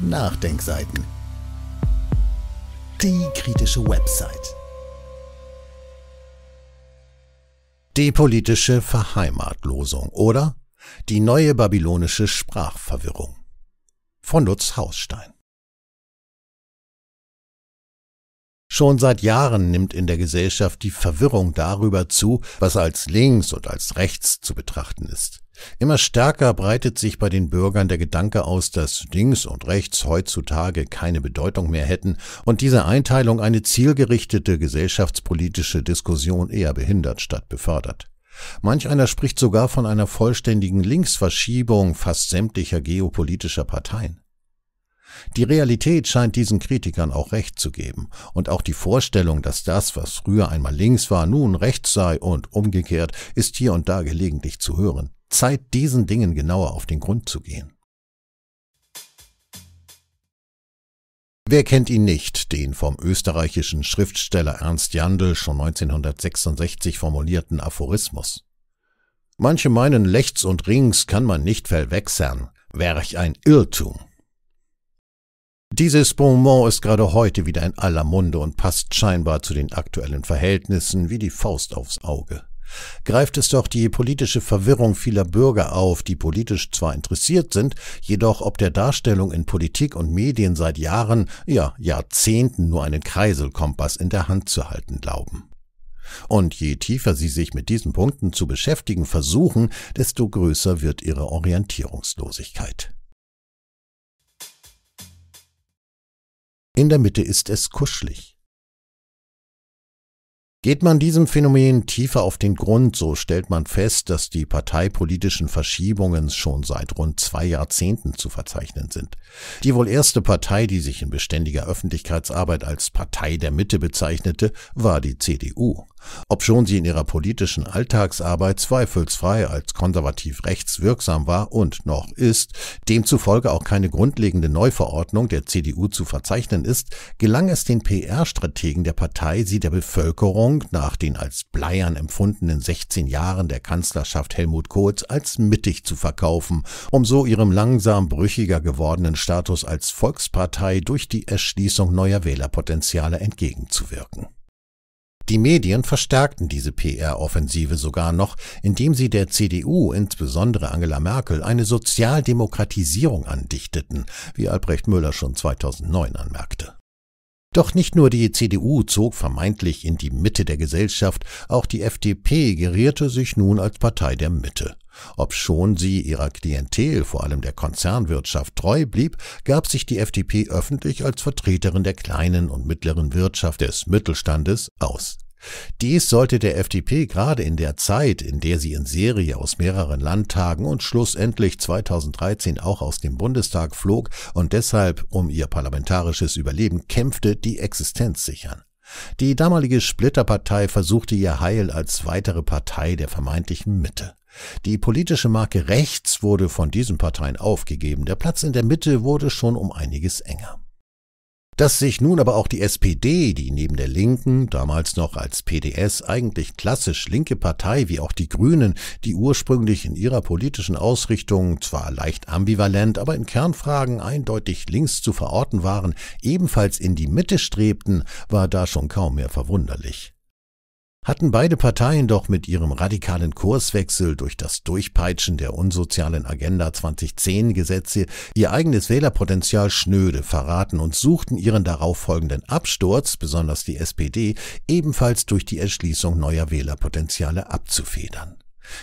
Nachdenkseiten. Die kritische Website. Die politische Verheimatlosung oder die neue babylonische Sprachverwirrung von Lutz Hausstein. Schon seit Jahren nimmt in der Gesellschaft die Verwirrung darüber zu, was als links und als rechts zu betrachten ist. Immer stärker breitet sich bei den Bürgern der Gedanke aus, dass links und rechts heutzutage keine Bedeutung mehr hätten und diese Einteilung eine zielgerichtete gesellschaftspolitische Diskussion eher behindert statt befördert. Manch einer spricht sogar von einer vollständigen Linksverschiebung fast sämtlicher geopolitischer Parteien. Die Realität scheint diesen Kritikern auch recht zu geben, und auch die Vorstellung, dass das, was früher einmal links war, nun rechts sei und umgekehrt, ist hier und da gelegentlich zu hören. Zeit, diesen Dingen genauer auf den Grund zu gehen. Wer kennt ihn nicht, den vom österreichischen Schriftsteller Ernst Jandl schon 1966 formulierten Aphorismus? Manche meinen, lechts und rings kann man nicht verwechseln, ich ein Irrtum. Dieses Bonbon ist gerade heute wieder in aller Munde und passt scheinbar zu den aktuellen Verhältnissen wie die Faust aufs Auge. Greift es doch die politische Verwirrung vieler Bürger auf, die politisch zwar interessiert sind, jedoch ob der Darstellung in Politik und Medien seit Jahren, ja Jahrzehnten nur einen Kreiselkompass in der Hand zu halten glauben. Und je tiefer sie sich mit diesen Punkten zu beschäftigen versuchen, desto größer wird ihre Orientierungslosigkeit. In der Mitte ist es kuschelig. Geht man diesem Phänomen tiefer auf den Grund, so stellt man fest, dass die parteipolitischen Verschiebungen schon seit rund zwei Jahrzehnten zu verzeichnen sind. Die wohl erste Partei, die sich in beständiger Öffentlichkeitsarbeit als Partei der Mitte bezeichnete, war die CDU. Obschon sie in ihrer politischen Alltagsarbeit zweifelsfrei als konservativ rechts wirksam war und noch ist, demzufolge auch keine grundlegende Neuverordnung der CDU zu verzeichnen ist, gelang es den PR-Strategen der Partei, sie der Bevölkerung nach den als Bleiern empfundenen 16 Jahren der Kanzlerschaft Helmut Kohls als mittig zu verkaufen, um so ihrem langsam brüchiger gewordenen Status als Volkspartei durch die Erschließung neuer Wählerpotenziale entgegenzuwirken. Die Medien verstärkten diese PR-Offensive sogar noch, indem sie der CDU, insbesondere Angela Merkel, eine Sozialdemokratisierung andichteten, wie Albrecht Müller schon 2009 anmerkte. Doch nicht nur die CDU zog vermeintlich in die Mitte der Gesellschaft, auch die FDP gerierte sich nun als Partei der Mitte. Obschon sie ihrer Klientel, vor allem der Konzernwirtschaft, treu blieb, gab sich die FDP öffentlich als Vertreterin der kleinen und mittleren Wirtschaft des Mittelstandes aus. Dies sollte der FDP gerade in der Zeit, in der sie in Serie aus mehreren Landtagen und schlussendlich 2013 auch aus dem Bundestag flog und deshalb um ihr parlamentarisches Überleben kämpfte, die Existenz sichern. Die damalige Splitterpartei versuchte ihr Heil als weitere Partei der vermeintlichen Mitte. Die politische Marke rechts wurde von diesen Parteien aufgegeben, der Platz in der Mitte wurde schon um einiges enger. Dass sich nun aber auch die SPD, die neben der Linken, damals noch als PDS eigentlich klassisch linke Partei wie auch die Grünen, die ursprünglich in ihrer politischen Ausrichtung zwar leicht ambivalent, aber in Kernfragen eindeutig links zu verorten waren, ebenfalls in die Mitte strebten, war da schon kaum mehr verwunderlich hatten beide Parteien doch mit ihrem radikalen Kurswechsel durch das Durchpeitschen der unsozialen Agenda 2010 Gesetze ihr eigenes Wählerpotenzial schnöde verraten und suchten ihren darauffolgenden Absturz, besonders die SPD, ebenfalls durch die Erschließung neuer Wählerpotenziale abzufedern.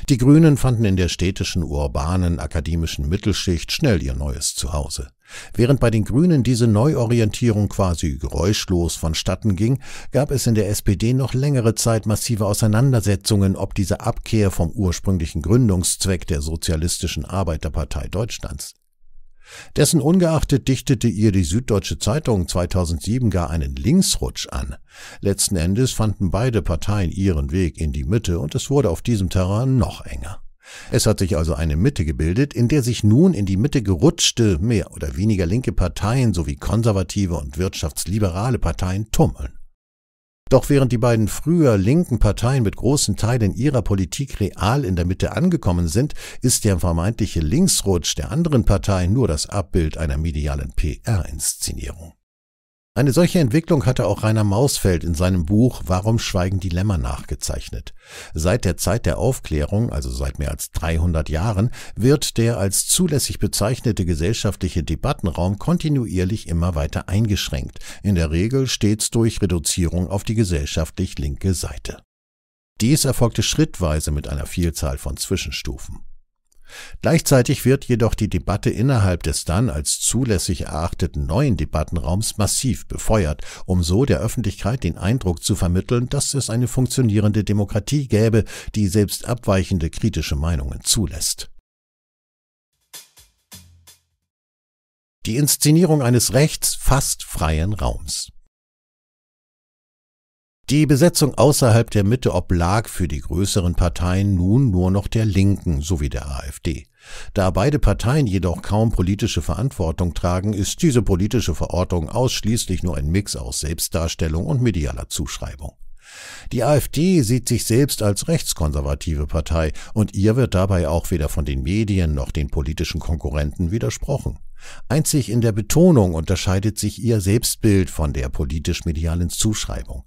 Die Grünen fanden in der städtischen, urbanen, akademischen Mittelschicht schnell ihr neues Zuhause. Während bei den Grünen diese Neuorientierung quasi geräuschlos vonstatten ging, gab es in der SPD noch längere Zeit massive Auseinandersetzungen, ob diese Abkehr vom ursprünglichen Gründungszweck der Sozialistischen Arbeiterpartei Deutschlands dessen ungeachtet dichtete ihr die Süddeutsche Zeitung 2007 gar einen Linksrutsch an. Letzten Endes fanden beide Parteien ihren Weg in die Mitte und es wurde auf diesem Terrain noch enger. Es hat sich also eine Mitte gebildet, in der sich nun in die Mitte gerutschte, mehr oder weniger linke Parteien sowie konservative und wirtschaftsliberale Parteien tummeln. Doch während die beiden früher linken Parteien mit großen Teilen ihrer Politik real in der Mitte angekommen sind, ist der vermeintliche Linksrutsch der anderen Parteien nur das Abbild einer medialen PR-Inszenierung. Eine solche Entwicklung hatte auch Rainer Mausfeld in seinem Buch Warum schweigen die Lämmer nachgezeichnet. Seit der Zeit der Aufklärung, also seit mehr als 300 Jahren, wird der als zulässig bezeichnete gesellschaftliche Debattenraum kontinuierlich immer weiter eingeschränkt, in der Regel stets durch Reduzierung auf die gesellschaftlich linke Seite. Dies erfolgte schrittweise mit einer Vielzahl von Zwischenstufen. Gleichzeitig wird jedoch die Debatte innerhalb des dann als zulässig erachteten neuen Debattenraums massiv befeuert, um so der Öffentlichkeit den Eindruck zu vermitteln, dass es eine funktionierende Demokratie gäbe, die selbst abweichende kritische Meinungen zulässt. Die Inszenierung eines rechts fast freien Raums. Die Besetzung außerhalb der Mitte oblag für die größeren Parteien nun nur noch der Linken sowie der AfD. Da beide Parteien jedoch kaum politische Verantwortung tragen, ist diese politische Verortung ausschließlich nur ein Mix aus Selbstdarstellung und medialer Zuschreibung. Die AfD sieht sich selbst als rechtskonservative Partei und ihr wird dabei auch weder von den Medien noch den politischen Konkurrenten widersprochen. Einzig in der Betonung unterscheidet sich ihr Selbstbild von der politisch-medialen Zuschreibung.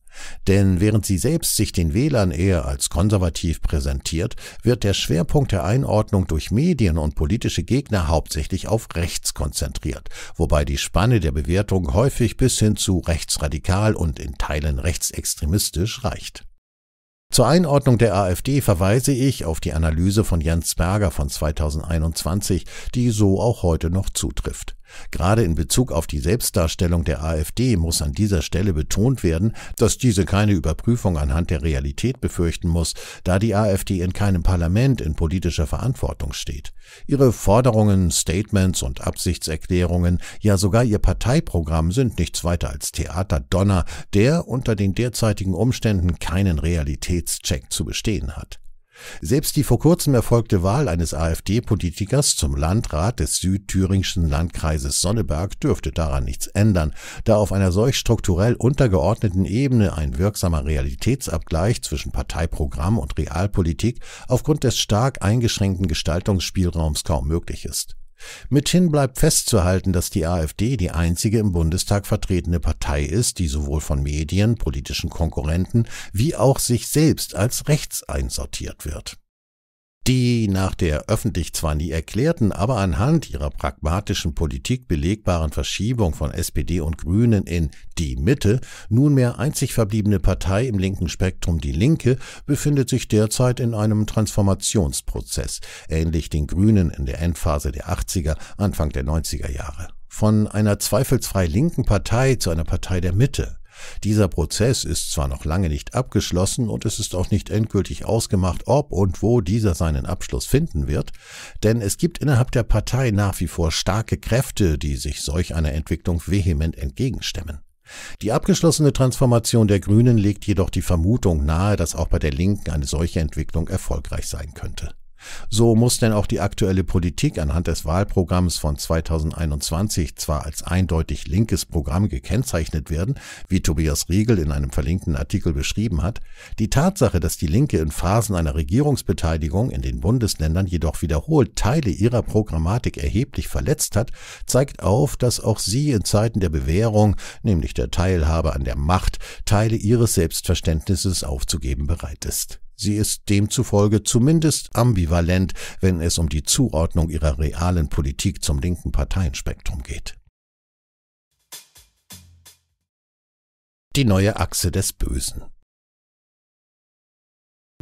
Denn während sie selbst sich den Wählern eher als konservativ präsentiert, wird der Schwerpunkt der Einordnung durch Medien und politische Gegner hauptsächlich auf rechts konzentriert, wobei die Spanne der Bewertung häufig bis hin zu rechtsradikal und in Teilen rechtsextremistisch reicht. Zur Einordnung der AfD verweise ich auf die Analyse von Jens Berger von 2021, die so auch heute noch zutrifft. Gerade in Bezug auf die Selbstdarstellung der AfD muss an dieser Stelle betont werden, dass diese keine Überprüfung anhand der Realität befürchten muss, da die AfD in keinem Parlament in politischer Verantwortung steht. Ihre Forderungen, Statements und Absichtserklärungen, ja sogar ihr Parteiprogramm sind nichts weiter als Theaterdonner, der unter den derzeitigen Umständen keinen Realitätscheck zu bestehen hat. Selbst die vor kurzem erfolgte Wahl eines AfD-Politikers zum Landrat des südthüringischen Landkreises Sonneberg dürfte daran nichts ändern, da auf einer solch strukturell untergeordneten Ebene ein wirksamer Realitätsabgleich zwischen Parteiprogramm und Realpolitik aufgrund des stark eingeschränkten Gestaltungsspielraums kaum möglich ist. Mithin bleibt festzuhalten, dass die AfD die einzige im Bundestag vertretene Partei ist, die sowohl von Medien, politischen Konkurrenten wie auch sich selbst als rechts einsortiert wird die nach der öffentlich zwar nie erklärten, aber anhand ihrer pragmatischen Politik belegbaren Verschiebung von SPD und Grünen in die Mitte, nunmehr einzig verbliebene Partei im linken Spektrum Die Linke, befindet sich derzeit in einem Transformationsprozess, ähnlich den Grünen in der Endphase der 80er, Anfang der 90er Jahre. Von einer zweifelsfrei linken Partei zu einer Partei der Mitte. Dieser Prozess ist zwar noch lange nicht abgeschlossen und es ist auch nicht endgültig ausgemacht, ob und wo dieser seinen Abschluss finden wird, denn es gibt innerhalb der Partei nach wie vor starke Kräfte, die sich solch einer Entwicklung vehement entgegenstemmen. Die abgeschlossene Transformation der Grünen legt jedoch die Vermutung nahe, dass auch bei der Linken eine solche Entwicklung erfolgreich sein könnte. So muss denn auch die aktuelle Politik anhand des Wahlprogramms von 2021 zwar als eindeutig linkes Programm gekennzeichnet werden, wie Tobias Riegel in einem verlinkten Artikel beschrieben hat, die Tatsache, dass die Linke in Phasen einer Regierungsbeteiligung in den Bundesländern jedoch wiederholt Teile ihrer Programmatik erheblich verletzt hat, zeigt auf, dass auch sie in Zeiten der Bewährung, nämlich der Teilhabe an der Macht, Teile ihres Selbstverständnisses aufzugeben bereit ist. Sie ist demzufolge zumindest ambivalent, wenn es um die Zuordnung ihrer realen Politik zum linken Parteienspektrum geht. Die neue Achse des Bösen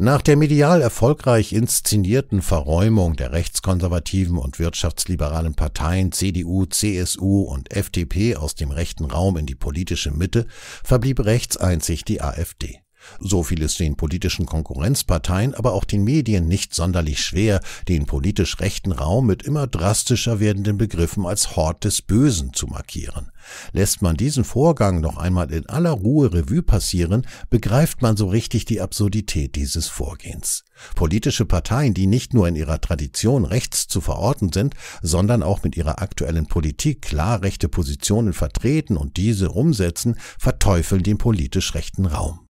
nach der medial erfolgreich inszenierten Verräumung der rechtskonservativen und wirtschaftsliberalen Parteien CDU, CSU und FDP aus dem rechten Raum in die politische Mitte verblieb rechts einzig die AfD. So fiel es den politischen Konkurrenzparteien, aber auch den Medien nicht sonderlich schwer, den politisch rechten Raum mit immer drastischer werdenden Begriffen als Hort des Bösen zu markieren. Lässt man diesen Vorgang noch einmal in aller Ruhe Revue passieren, begreift man so richtig die Absurdität dieses Vorgehens. Politische Parteien, die nicht nur in ihrer Tradition rechts zu verorten sind, sondern auch mit ihrer aktuellen Politik klar rechte Positionen vertreten und diese umsetzen, verteufeln den politisch rechten Raum.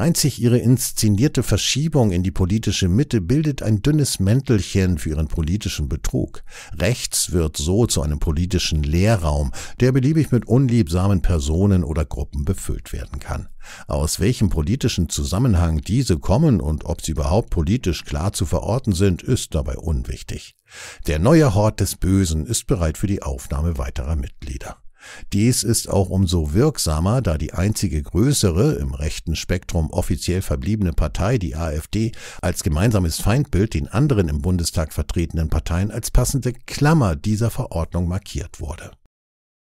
Einzig ihre inszenierte Verschiebung in die politische Mitte bildet ein dünnes Mäntelchen für ihren politischen Betrug. Rechts wird so zu einem politischen Leerraum, der beliebig mit unliebsamen Personen oder Gruppen befüllt werden kann. Aus welchem politischen Zusammenhang diese kommen und ob sie überhaupt politisch klar zu verorten sind, ist dabei unwichtig. Der neue Hort des Bösen ist bereit für die Aufnahme weiterer Mitglieder. Dies ist auch umso wirksamer, da die einzige größere, im rechten Spektrum offiziell verbliebene Partei, die AfD, als gemeinsames Feindbild den anderen im Bundestag vertretenen Parteien als passende Klammer dieser Verordnung markiert wurde.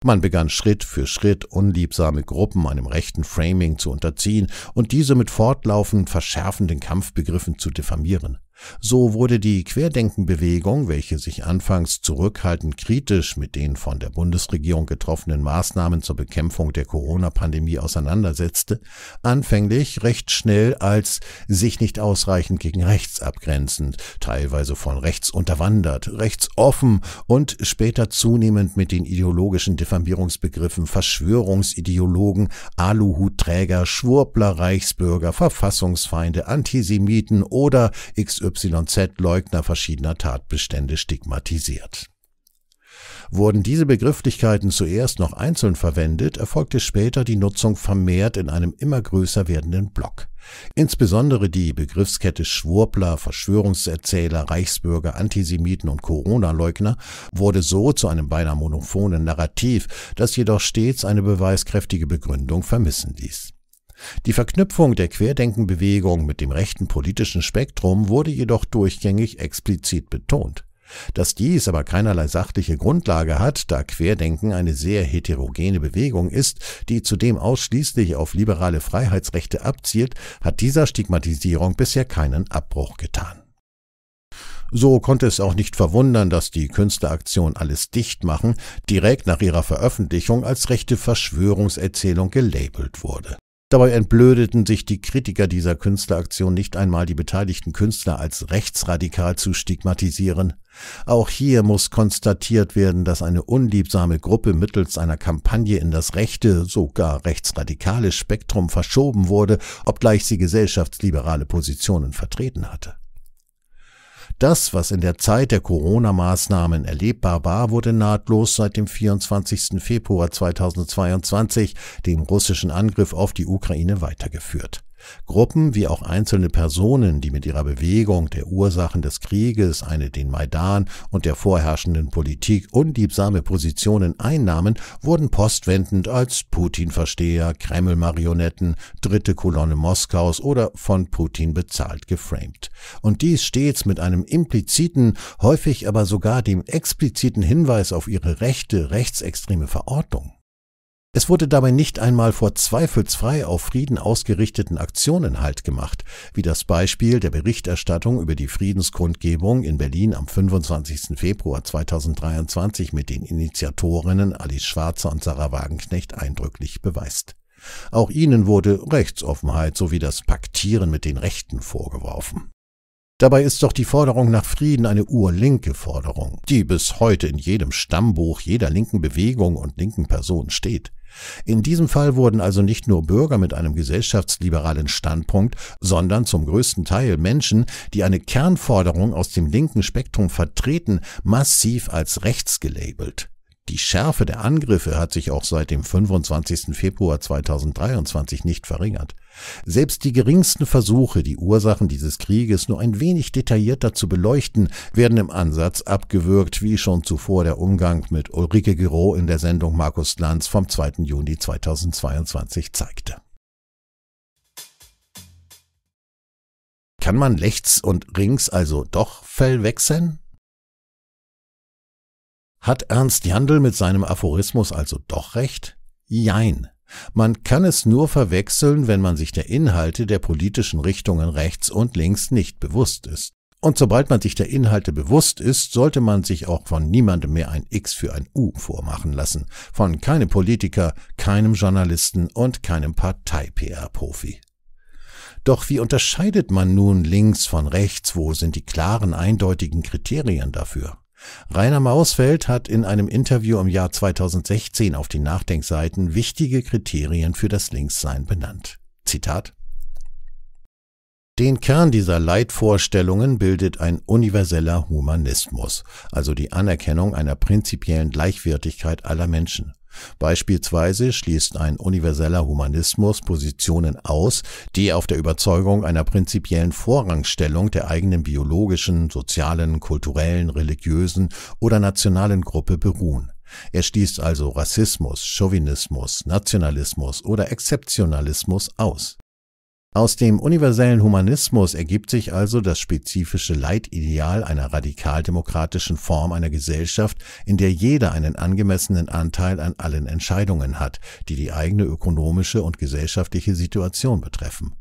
Man begann Schritt für Schritt unliebsame Gruppen einem rechten Framing zu unterziehen und diese mit fortlaufend verschärfenden Kampfbegriffen zu diffamieren. So wurde die Querdenkenbewegung, welche sich anfangs zurückhaltend kritisch mit den von der Bundesregierung getroffenen Maßnahmen zur Bekämpfung der Corona-Pandemie auseinandersetzte, anfänglich recht schnell als sich nicht ausreichend gegen rechts abgrenzend, teilweise von rechts unterwandert, rechts offen und später zunehmend mit den ideologischen Diffamierungsbegriffen Verschwörungsideologen, Aluhutträger, Schwurbler, Reichsbürger, Verfassungsfeinde, Antisemiten oder XY XYZ-Leugner verschiedener Tatbestände stigmatisiert. Wurden diese Begrifflichkeiten zuerst noch einzeln verwendet, erfolgte später die Nutzung vermehrt in einem immer größer werdenden Block. Insbesondere die Begriffskette Schwurbler, Verschwörungserzähler, Reichsbürger, Antisemiten und Corona-Leugner wurde so zu einem beinahe monophonen Narrativ, das jedoch stets eine beweiskräftige Begründung vermissen ließ. Die Verknüpfung der Querdenkenbewegung mit dem rechten politischen Spektrum wurde jedoch durchgängig explizit betont. Dass dies aber keinerlei sachliche Grundlage hat, da Querdenken eine sehr heterogene Bewegung ist, die zudem ausschließlich auf liberale Freiheitsrechte abzielt, hat dieser Stigmatisierung bisher keinen Abbruch getan. So konnte es auch nicht verwundern, dass die Künstleraktion alles dicht machen direkt nach ihrer Veröffentlichung als rechte Verschwörungserzählung gelabelt wurde. Dabei entblödeten sich die Kritiker dieser Künstleraktion nicht einmal die beteiligten Künstler als rechtsradikal zu stigmatisieren. Auch hier muss konstatiert werden, dass eine unliebsame Gruppe mittels einer Kampagne in das rechte, sogar rechtsradikale Spektrum verschoben wurde, obgleich sie gesellschaftsliberale Positionen vertreten hatte. Das, was in der Zeit der Corona-Maßnahmen erlebbar war, wurde nahtlos seit dem 24. Februar 2022, dem russischen Angriff auf die Ukraine, weitergeführt. Gruppen wie auch einzelne Personen, die mit ihrer Bewegung der Ursachen des Krieges, eine den Maidan und der vorherrschenden Politik undiebsame Positionen einnahmen, wurden postwendend als Putin-Versteher, Kreml-Marionetten, dritte Kolonne Moskaus oder von Putin bezahlt geframed. Und dies stets mit einem impliziten, häufig aber sogar dem expliziten Hinweis auf ihre rechte, rechtsextreme Verordnung. Es wurde dabei nicht einmal vor zweifelsfrei auf Frieden ausgerichteten Aktionen Halt gemacht, wie das Beispiel der Berichterstattung über die Friedenskundgebung in Berlin am 25. Februar 2023 mit den Initiatorinnen Alice Schwarzer und Sarah Wagenknecht eindrücklich beweist. Auch ihnen wurde Rechtsoffenheit sowie das Paktieren mit den Rechten vorgeworfen. Dabei ist doch die Forderung nach Frieden eine urlinke Forderung, die bis heute in jedem Stammbuch jeder linken Bewegung und linken Person steht. In diesem Fall wurden also nicht nur Bürger mit einem gesellschaftsliberalen Standpunkt, sondern zum größten Teil Menschen, die eine Kernforderung aus dem linken Spektrum vertreten, massiv als rechts gelabelt. Die Schärfe der Angriffe hat sich auch seit dem 25. Februar 2023 nicht verringert. Selbst die geringsten Versuche, die Ursachen dieses Krieges nur ein wenig detaillierter zu beleuchten, werden im Ansatz abgewürgt, wie schon zuvor der Umgang mit Ulrike Giro in der Sendung Markus Lanz vom 2. Juni 2022 zeigte. Kann man rechts und rings also doch Fell wechseln? Hat Ernst Jandl mit seinem Aphorismus also doch recht? Jein. Man kann es nur verwechseln, wenn man sich der Inhalte der politischen Richtungen rechts und links nicht bewusst ist. Und sobald man sich der Inhalte bewusst ist, sollte man sich auch von niemandem mehr ein X für ein U vormachen lassen. Von keinem Politiker, keinem Journalisten und keinem Partei-PR-Profi. Doch wie unterscheidet man nun links von rechts? Wo sind die klaren, eindeutigen Kriterien dafür? Rainer Mausfeld hat in einem Interview im Jahr 2016 auf den Nachdenkseiten wichtige Kriterien für das Linkssein benannt. Zitat den Kern dieser Leitvorstellungen bildet ein universeller Humanismus, also die Anerkennung einer prinzipiellen Gleichwertigkeit aller Menschen. Beispielsweise schließt ein universeller Humanismus Positionen aus, die auf der Überzeugung einer prinzipiellen Vorrangstellung der eigenen biologischen, sozialen, kulturellen, religiösen oder nationalen Gruppe beruhen. Er schließt also Rassismus, Chauvinismus, Nationalismus oder Exzeptionalismus aus aus dem universellen Humanismus ergibt sich also das spezifische Leitideal einer radikaldemokratischen Form einer Gesellschaft, in der jeder einen angemessenen Anteil an allen Entscheidungen hat, die die eigene ökonomische und gesellschaftliche Situation betreffen.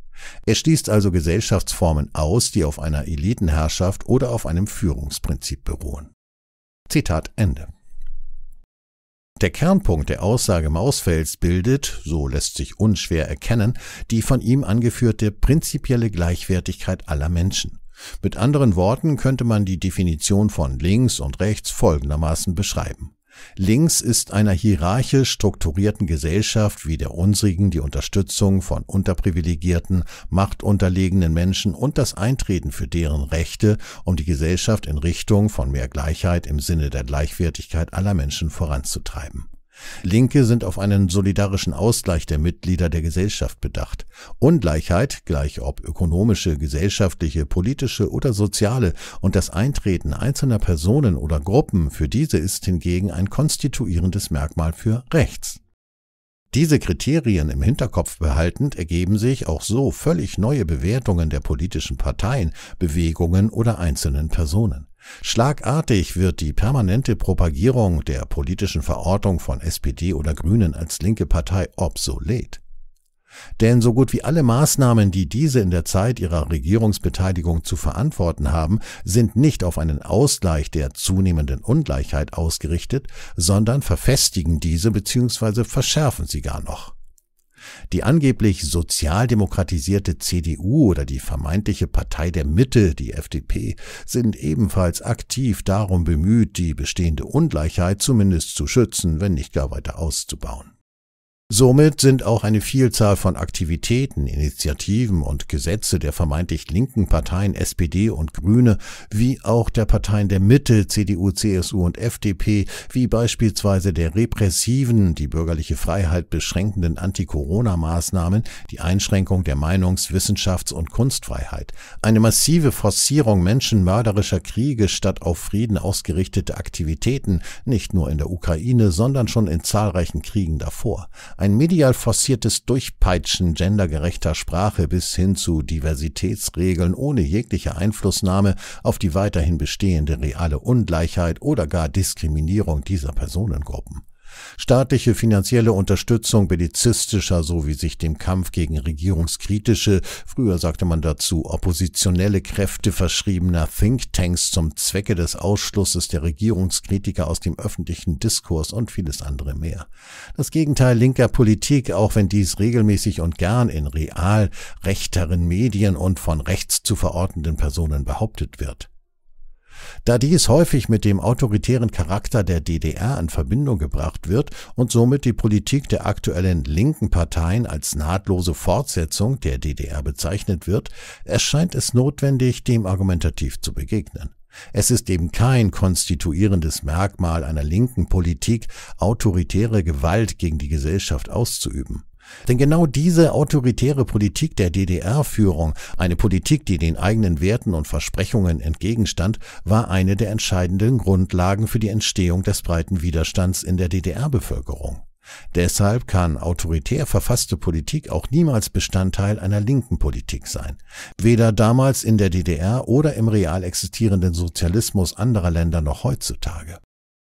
Er schließt also Gesellschaftsformen aus, die auf einer Elitenherrschaft oder auf einem Führungsprinzip beruhen. Zitat Ende. Der Kernpunkt der Aussage Mausfelds bildet, so lässt sich unschwer erkennen, die von ihm angeführte prinzipielle Gleichwertigkeit aller Menschen. Mit anderen Worten könnte man die Definition von links und rechts folgendermaßen beschreiben. Links ist einer hierarchisch strukturierten Gesellschaft wie der unsrigen die Unterstützung von unterprivilegierten, machtunterlegenen Menschen und das Eintreten für deren Rechte, um die Gesellschaft in Richtung von mehr Gleichheit im Sinne der Gleichwertigkeit aller Menschen voranzutreiben Linke sind auf einen solidarischen Ausgleich der Mitglieder der Gesellschaft bedacht. Ungleichheit, gleich ob ökonomische, gesellschaftliche, politische oder soziale, und das Eintreten einzelner Personen oder Gruppen für diese ist hingegen ein konstituierendes Merkmal für rechts. Diese Kriterien im Hinterkopf behaltend ergeben sich auch so völlig neue Bewertungen der politischen Parteien, Bewegungen oder einzelnen Personen. Schlagartig wird die permanente Propagierung der politischen Verortung von SPD oder Grünen als linke Partei obsolet. Denn so gut wie alle Maßnahmen, die diese in der Zeit ihrer Regierungsbeteiligung zu verantworten haben, sind nicht auf einen Ausgleich der zunehmenden Ungleichheit ausgerichtet, sondern verfestigen diese bzw. verschärfen sie gar noch. Die angeblich sozialdemokratisierte CDU oder die vermeintliche Partei der Mitte, die FDP, sind ebenfalls aktiv darum bemüht, die bestehende Ungleichheit zumindest zu schützen, wenn nicht gar weiter auszubauen. Somit sind auch eine Vielzahl von Aktivitäten, Initiativen und Gesetze der vermeintlich linken Parteien SPD und Grüne, wie auch der Parteien der Mitte CDU, CSU und FDP, wie beispielsweise der repressiven, die bürgerliche Freiheit beschränkenden Anti-Corona-Maßnahmen, die Einschränkung der Meinungs-, Wissenschafts- und Kunstfreiheit, eine massive Forcierung menschenmörderischer Kriege statt auf Frieden ausgerichtete Aktivitäten, nicht nur in der Ukraine, sondern schon in zahlreichen Kriegen davor ein medial forciertes Durchpeitschen gendergerechter Sprache bis hin zu Diversitätsregeln ohne jegliche Einflussnahme auf die weiterhin bestehende reale Ungleichheit oder gar Diskriminierung dieser Personengruppen. Staatliche finanzielle Unterstützung belizistischer sowie sich dem Kampf gegen regierungskritische, früher sagte man dazu oppositionelle Kräfte verschriebener Thinktanks zum Zwecke des Ausschlusses der Regierungskritiker aus dem öffentlichen Diskurs und vieles andere mehr. Das Gegenteil linker Politik, auch wenn dies regelmäßig und gern in real rechteren Medien und von rechts zu verortenden Personen behauptet wird. Da dies häufig mit dem autoritären Charakter der DDR in Verbindung gebracht wird und somit die Politik der aktuellen linken Parteien als nahtlose Fortsetzung der DDR bezeichnet wird, erscheint es notwendig, dem argumentativ zu begegnen. Es ist eben kein konstituierendes Merkmal einer linken Politik, autoritäre Gewalt gegen die Gesellschaft auszuüben. Denn genau diese autoritäre Politik der DDR-Führung, eine Politik, die den eigenen Werten und Versprechungen entgegenstand, war eine der entscheidenden Grundlagen für die Entstehung des breiten Widerstands in der DDR-Bevölkerung. Deshalb kann autoritär verfasste Politik auch niemals Bestandteil einer linken Politik sein. Weder damals in der DDR oder im real existierenden Sozialismus anderer Länder noch heutzutage.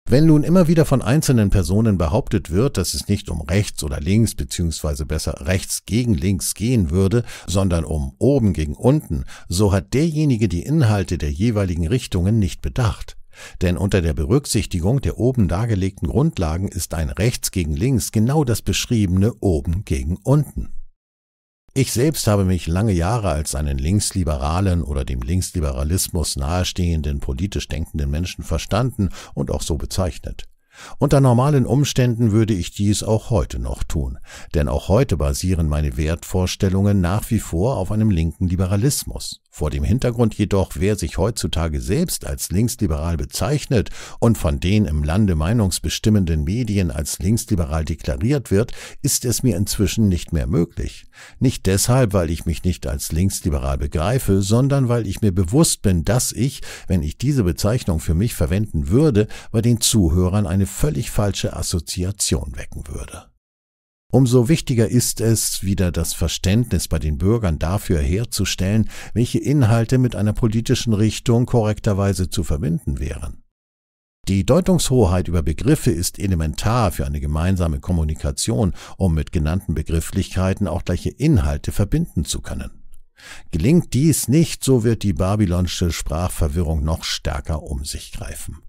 Wenn nun immer wieder von einzelnen Personen behauptet wird, dass es nicht um rechts oder links bzw. besser rechts gegen links gehen würde, sondern um oben gegen unten, so hat derjenige die Inhalte der jeweiligen Richtungen nicht bedacht. Denn unter der Berücksichtigung der oben dargelegten Grundlagen ist ein rechts gegen links genau das beschriebene oben gegen unten. Ich selbst habe mich lange Jahre als einen linksliberalen oder dem Linksliberalismus nahestehenden politisch denkenden Menschen verstanden und auch so bezeichnet. Unter normalen Umständen würde ich dies auch heute noch tun, denn auch heute basieren meine Wertvorstellungen nach wie vor auf einem linken Liberalismus. Vor dem Hintergrund jedoch, wer sich heutzutage selbst als linksliberal bezeichnet und von den im Lande meinungsbestimmenden Medien als linksliberal deklariert wird, ist es mir inzwischen nicht mehr möglich. Nicht deshalb, weil ich mich nicht als linksliberal begreife, sondern weil ich mir bewusst bin, dass ich, wenn ich diese Bezeichnung für mich verwenden würde, bei den Zuhörern eine völlig falsche Assoziation wecken würde. Umso wichtiger ist es, wieder das Verständnis bei den Bürgern dafür herzustellen, welche Inhalte mit einer politischen Richtung korrekterweise zu verbinden wären. Die Deutungshoheit über Begriffe ist elementar für eine gemeinsame Kommunikation, um mit genannten Begrifflichkeiten auch gleiche Inhalte verbinden zu können. Gelingt dies nicht, so wird die babylonische Sprachverwirrung noch stärker um sich greifen.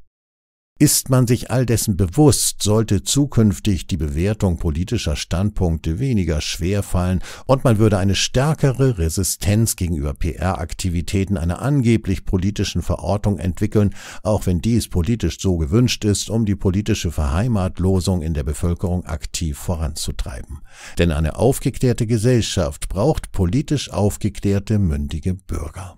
Ist man sich all dessen bewusst, sollte zukünftig die Bewertung politischer Standpunkte weniger schwer fallen und man würde eine stärkere Resistenz gegenüber PR-Aktivitäten einer angeblich politischen Verortung entwickeln, auch wenn dies politisch so gewünscht ist, um die politische Verheimatlosung in der Bevölkerung aktiv voranzutreiben. Denn eine aufgeklärte Gesellschaft braucht politisch aufgeklärte, mündige Bürger.